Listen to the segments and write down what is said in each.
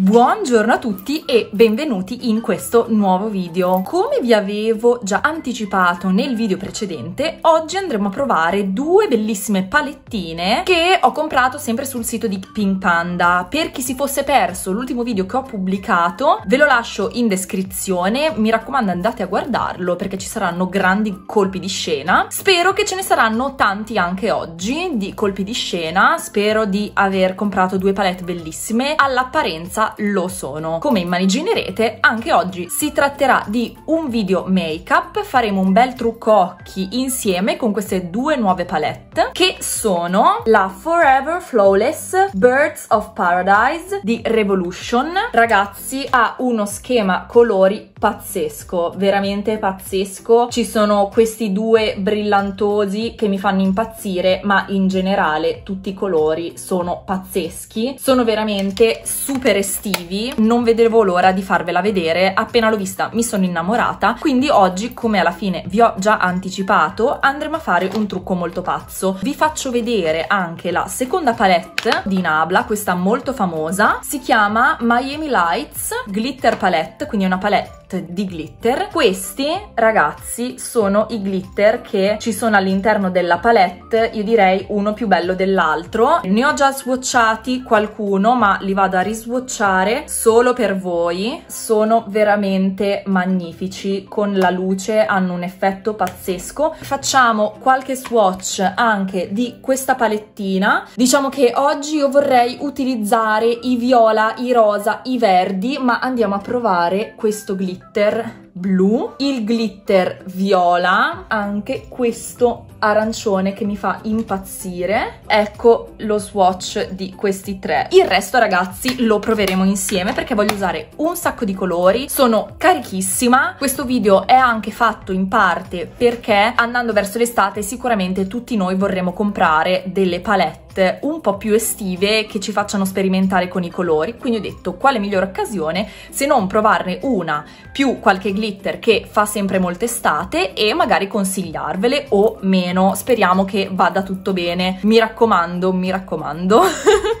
Buongiorno a tutti e benvenuti in questo nuovo video. Come vi avevo già anticipato nel video precedente, oggi andremo a provare due bellissime palettine che ho comprato sempre sul sito di Pink Panda. Per chi si fosse perso l'ultimo video che ho pubblicato, ve lo lascio in descrizione, mi raccomando andate a guardarlo perché ci saranno grandi colpi di scena. Spero che ce ne saranno tanti anche oggi di colpi di scena, spero di aver comprato due palette bellissime all'apparenza lo sono. Come immaginerete, anche oggi si tratterà di un video make-up, faremo un bel trucco occhi insieme con queste due nuove palette che sono la Forever Flawless Birds of Paradise di Revolution. Ragazzi, ha uno schema colori pazzesco, veramente pazzesco. Ci sono questi due brillantosi che mi fanno impazzire, ma in generale tutti i colori sono pazzeschi. Sono veramente super estetici estivi non vedevo l'ora di farvela vedere appena l'ho vista mi sono innamorata quindi oggi come alla fine vi ho già anticipato andremo a fare un trucco molto pazzo vi faccio vedere anche la seconda palette di Nabla questa molto famosa si chiama Miami Lights Glitter Palette quindi è una palette set di glitter. Questi, ragazzi, sono i glitter che ci sono all'interno della palette, io direi uno più bello dell'altro. Ne ho già swatchati qualcuno, ma li vado a riswatchare solo per voi. Sono veramente magnifici, con la luce hanno un effetto pazzesco. Facciamo qualche swatch anche di questa palettina. Diciamo che oggi io vorrei utilizzare i viola, i rosa, i verdi, ma andiamo a provare questo glitter Ter... blu, il glitter viola, anche questo arancione che mi fa impazzire. Ecco lo swatch di questi tre. Il resto ragazzi lo proveremo insieme perché voglio usare un sacco di colori, sono carichissima. Questo video è anche fatto in parte perché andando verso l'estate sicuramente tutti noi vorremmo comprare delle palette un po' più estive che ci facciano sperimentare con i colori quindi ho detto quale migliore occasione se non provarne una più qualche glitter glitter che fa sempre molte estate e magari consigliarvele o meno, speriamo che vada tutto bene, mi raccomando, mi raccomando.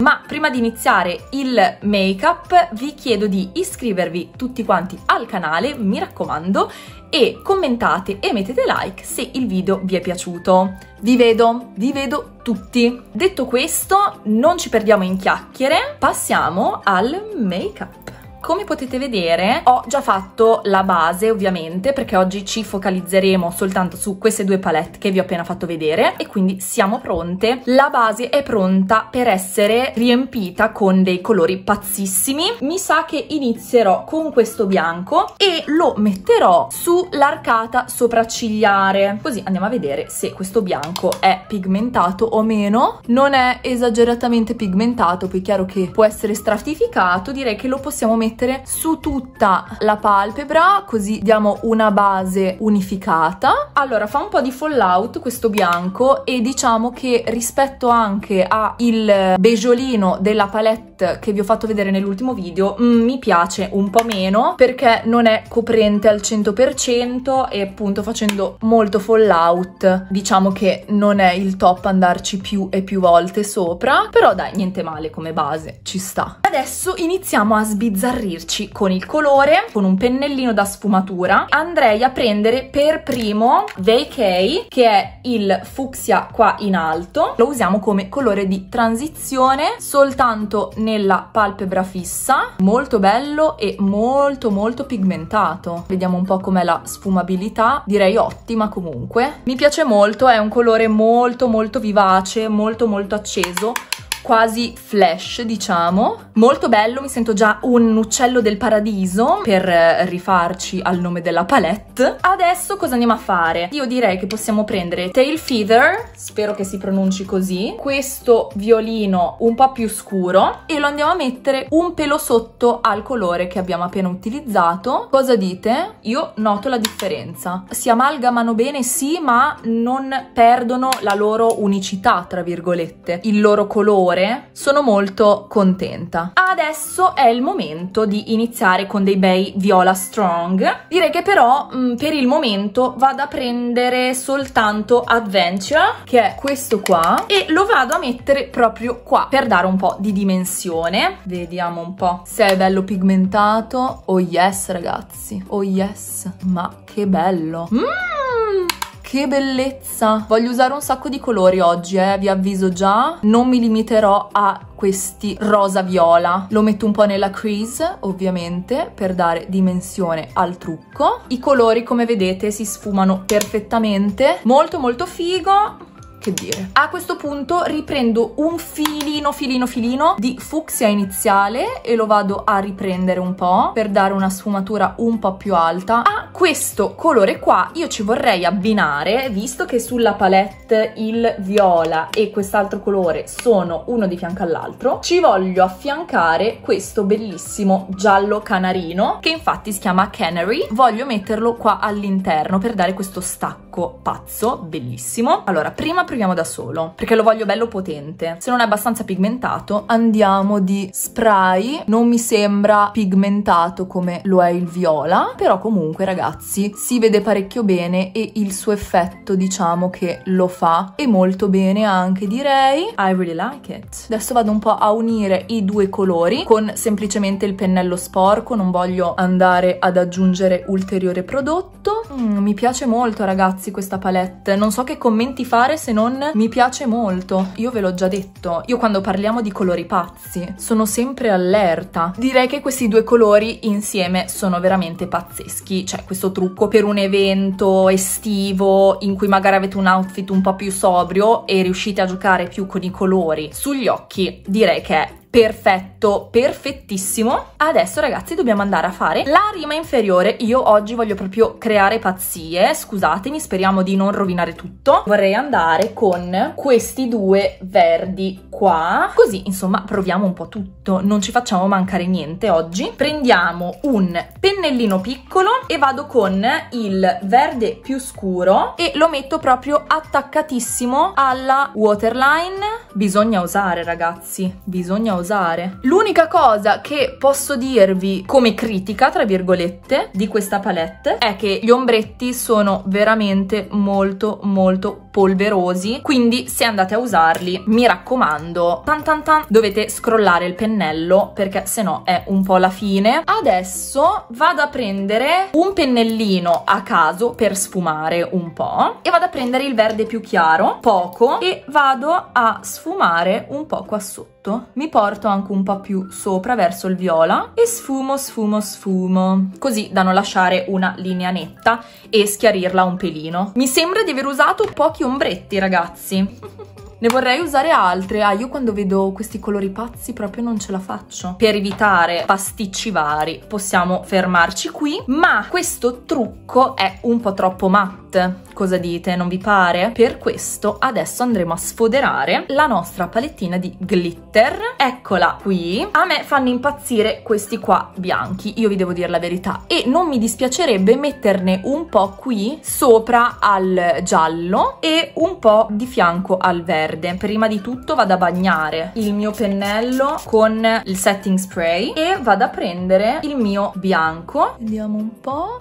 Ma prima di iniziare il make up vi chiedo di iscrivervi tutti quanti al canale, mi raccomando, e commentate e mettete like se il video vi è piaciuto. Vi vedo, vi vedo tutti. Detto questo, non ci perdiamo in chiacchiere, passiamo al make up. Come potete vedere ho già fatto la base ovviamente perché oggi ci focalizzeremo soltanto su queste due palette che vi ho appena fatto vedere e quindi siamo pronte. La base è pronta per essere riempita con dei colori pazzissimi. Mi sa che inizierò con questo bianco e lo metterò sull'arcata sopraccigliare così andiamo a vedere se questo bianco è pigmentato o meno. Non è esageratamente pigmentato poi è chiaro che può essere stratificato direi che lo possiamo mettere mettere su tutta la palpebra così diamo una base unificata allora fa un po' di fallout questo bianco e diciamo che rispetto anche al beggiolino della palette che vi ho fatto vedere nell'ultimo video mh, mm, mi piace un po' meno perché non è coprente al 100% e appunto facendo molto fallout diciamo che non è il top andarci più e più volte sopra però dai niente male come base ci sta adesso iniziamo a sbizzarrire smarrirci con il colore, con un pennellino da sfumatura, andrei a prendere per primo VK, che è il fucsia qua in alto. Lo usiamo come colore di transizione soltanto nella palpebra fissa, molto bello e molto molto pigmentato. Vediamo un po' com'è la sfumabilità, direi ottima comunque. Mi piace molto, è un colore molto molto vivace, molto molto acceso quasi flash, diciamo. Molto bello, mi sento già un uccello del paradiso per eh, rifarci al nome della palette. Adesso cosa andiamo a fare? Io direi che possiamo prendere Tail Feather, spero che si pronunci così, questo violino un po' più scuro e lo andiamo a mettere un pelo sotto al colore che abbiamo appena utilizzato. Cosa dite? Io noto la differenza. Si amalgamano bene, sì, ma non perdono la loro unicità, tra virgolette, il loro colore colore sono molto contenta. Adesso è il momento di iniziare con dei bei viola strong. Direi che però mh, mm, per il momento vado a prendere soltanto Adventure, che è questo qua, e lo vado a mettere proprio qua per dare un po' di dimensione. Vediamo un po' se è bello pigmentato. Oh yes ragazzi, oh yes, ma che bello. Mmm! che bellezza! Voglio usare un sacco di colori oggi, eh, vi avviso già. Non mi limiterò a questi rosa viola. Lo metto un po' nella crease, ovviamente, per dare dimensione al trucco. I colori, come vedete, si sfumano perfettamente. Molto molto figo che dire. A questo punto riprendo un filino, filino, filino di fucsia iniziale e lo vado a riprendere un po' per dare una sfumatura un po' più alta. A questo colore qua io ci vorrei abbinare, visto che sulla palette il viola e quest'altro colore sono uno di fianco all'altro, ci voglio affiancare questo bellissimo giallo canarino, che infatti si chiama Canary. Voglio metterlo qua all'interno per dare questo stacco bianco pazzo, bellissimo. Allora, prima proviamo da solo, perché lo voglio bello potente. Se non è abbastanza pigmentato, andiamo di spray. Non mi sembra pigmentato come lo è il viola, però comunque, ragazzi, si vede parecchio bene e il suo effetto, diciamo che lo fa. E molto bene anche, direi. I really like it. Adesso vado un po' a unire i due colori con semplicemente il pennello sporco. Non voglio andare ad aggiungere ulteriore prodotto. Mm, mi piace molto, ragazzi ragazzi questa palette, non so che commenti fare se non mi piace molto. Io ve l'ho già detto, io quando parliamo di colori pazzi sono sempre allerta. Direi che questi due colori insieme sono veramente pazzeschi, cioè questo trucco per un evento estivo in cui magari avete un outfit un po' più sobrio e riuscite a giocare più con i colori sugli occhi, direi che è perfetto, perfettissimo. Adesso ragazzi dobbiamo andare a fare la rima inferiore. Io oggi voglio proprio creare pazzie, scusatemi, speriamo di non rovinare tutto. Vorrei andare con questi due verdi qua, così insomma proviamo un po' tutto, non ci facciamo mancare niente oggi. Prendiamo un pennellino piccolo e vado con il verde più scuro e lo metto proprio attaccatissimo alla waterline. Bisogna usare ragazzi, bisogna usare usare. L'unica cosa che posso dirvi come critica, tra virgolette, di questa palette è che gli ombretti sono veramente molto molto polverosi, quindi se andate a usarli, mi raccomando, tan tan tan, dovete scrollare il pennello perché se no è un po' la fine. Adesso vado a prendere un pennellino a caso per sfumare un po' e vado a prendere il verde più chiaro, poco, e vado a sfumare un po' qua sotto. Mi porto anche un po' più sopra verso il viola e sfumo, sfumo, sfumo, così da non lasciare una linea netta e schiarirla un pelino. Mi sembra di aver usato pochi o ombretti ragazzi ne vorrei usare altre, ah io quando vedo questi colori pazzi proprio non ce la faccio. Per evitare pasticci vari possiamo fermarci qui, ma questo trucco è un po' troppo matto split. Cosa dite? Non vi pare? Per questo adesso andremo a sfoderare la nostra palettina di glitter. Eccola qui. A me fanno impazzire questi qua bianchi, io vi devo dire la verità. E non mi dispiacerebbe metterne un po' qui sopra al giallo e un po' di fianco al verde. Prima di tutto vado a bagnare il mio pennello con il setting spray e vado a prendere il mio bianco. Vediamo un po'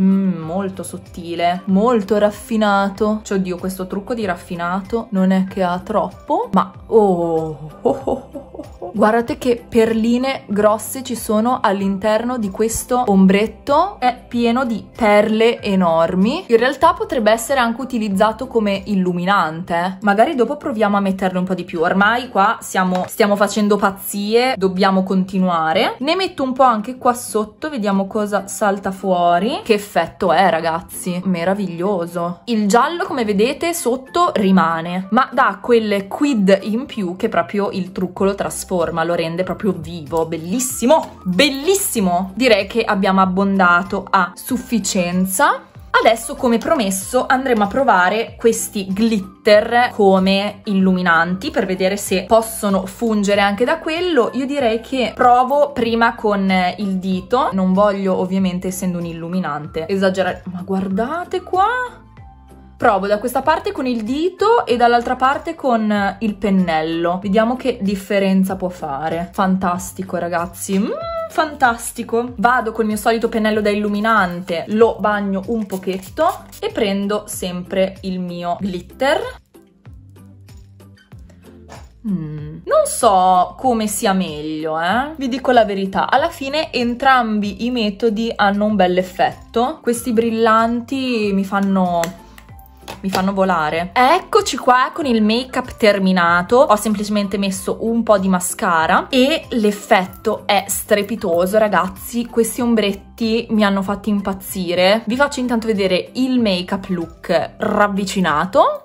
mm, molto sottile, molto raffinato. Cioè, oddio, questo trucco di raffinato non è che ha troppo, ma oh, oh, oh, oh, oh. Guardate che perline grosse ci sono all'interno di questo ombretto, è pieno di perle enormi. In realtà potrebbe essere anche utilizzato come illuminante. Magari dopo proviamo a metterlo un po' di più, ormai qua siamo, stiamo facendo pazzie, dobbiamo continuare. Ne metto un po' anche qua sotto, vediamo cosa salta fuori. Che effetto è ragazzi, meraviglioso. Il giallo come vedete sotto rimane, ma dà quelle quid in più che proprio il trucco lo tra trasforma, lo rende proprio vivo, bellissimo, bellissimo! Direi che abbiamo abbondato a sufficienza. Adesso, come promesso, andremo a provare questi glitter come illuminanti per vedere se possono fungere anche da quello. Io direi che provo prima con il dito. Non voglio, ovviamente, essendo un illuminante, esagerare. Ma guardate qua! provo da questa parte con il dito e dall'altra parte con eh, il pennello. Vediamo che differenza può fare. Fantastico ragazzi. Mm fantastico. Vado col mio solito pennello da illuminante, lo bagno un pochetto e prendo sempre il mio glitter. Mm. Non so come sia meglio, eh? Vi dico la verità, alla fine entrambi i metodi hanno un bel effetto. Questi brillanti mi fanno mi fanno volare. Eccoci qua con il make up terminato, ho semplicemente messo un po' di mascara e l'effetto è strepitoso ragazzi, questi ombretti mi hanno fatto impazzire. Vi faccio intanto vedere il make up look ravvicinato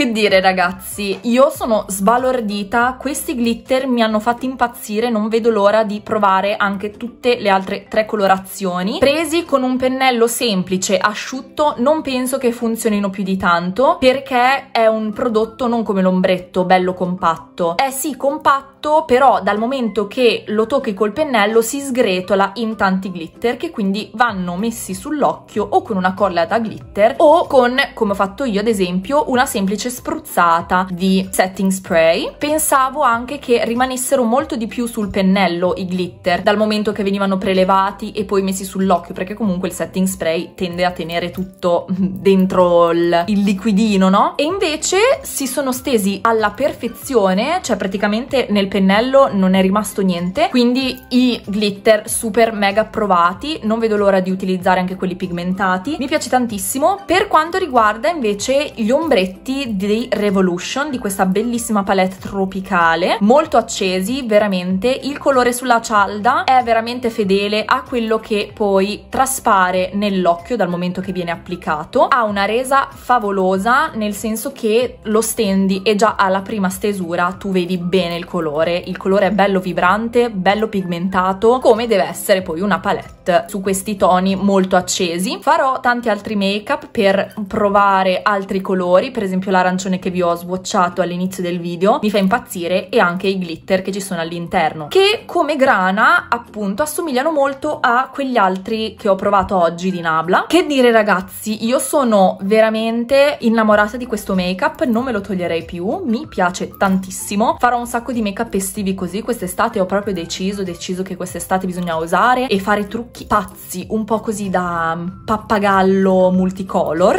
Che dire ragazzi, io sono sbalordita, questi glitter mi hanno fatto impazzire, non vedo l'ora di provare anche tutte le altre tre colorazioni. Presi con un pennello semplice, asciutto, non penso che funzionino più di tanto perché è un prodotto non come l'ombretto, bello compatto. È eh sì compatto fatto, però dal momento che lo tocchi col pennello si sgretola in tanti glitter che quindi vanno messi sull'occhio o con una colla da glitter o con, come ho fatto io ad esempio, una semplice spruzzata di setting spray. Pensavo anche che rimanessero molto di più sul pennello i glitter dal momento che venivano prelevati e poi messi sull'occhio perché comunque il setting spray tende a tenere tutto dentro il, il liquidino, no? E invece si sono stesi alla perfezione, cioè praticamente nel pennello non è rimasto niente, quindi i glitter super mega provati, non vedo l'ora di utilizzare anche quelli pigmentati, mi piace tantissimo. Per quanto riguarda invece gli ombretti di Revolution, di questa bellissima palette tropicale, molto accesi, veramente, il colore sulla cialda è veramente fedele a quello che poi traspare nell'occhio dal momento che viene applicato, ha una resa favolosa nel senso che lo stendi e già alla prima stesura tu vedi bene il colore colore, il colore è bello vibrante, bello pigmentato, come deve essere poi una palette su questi toni molto accesi. Farò tanti altri make up per provare altri colori, per esempio l'arancione che vi ho sbocciato all'inizio del video, mi fa impazzire e anche i glitter che ci sono all'interno, che come grana appunto assomigliano molto a quegli altri che ho provato oggi di Nabla. Che dire ragazzi, io sono veramente innamorata di questo make up, non me lo toglierei più, mi piace tantissimo, farò un sacco di make up festivi così, quest'estate ho proprio deciso, deciso che quest'estate bisogna usare e fare trucchi pazzi, un po' così da mm, pappagallo multicolor.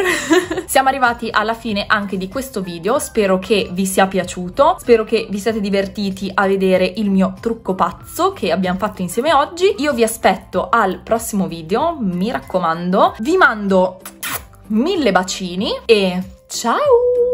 Siamo arrivati alla fine anche di questo video, spero che vi sia piaciuto, spero che vi siate divertiti a vedere il mio trucco pazzo che abbiamo fatto insieme oggi. Io vi aspetto al prossimo video, mi raccomando, vi mando mille bacini e ciao!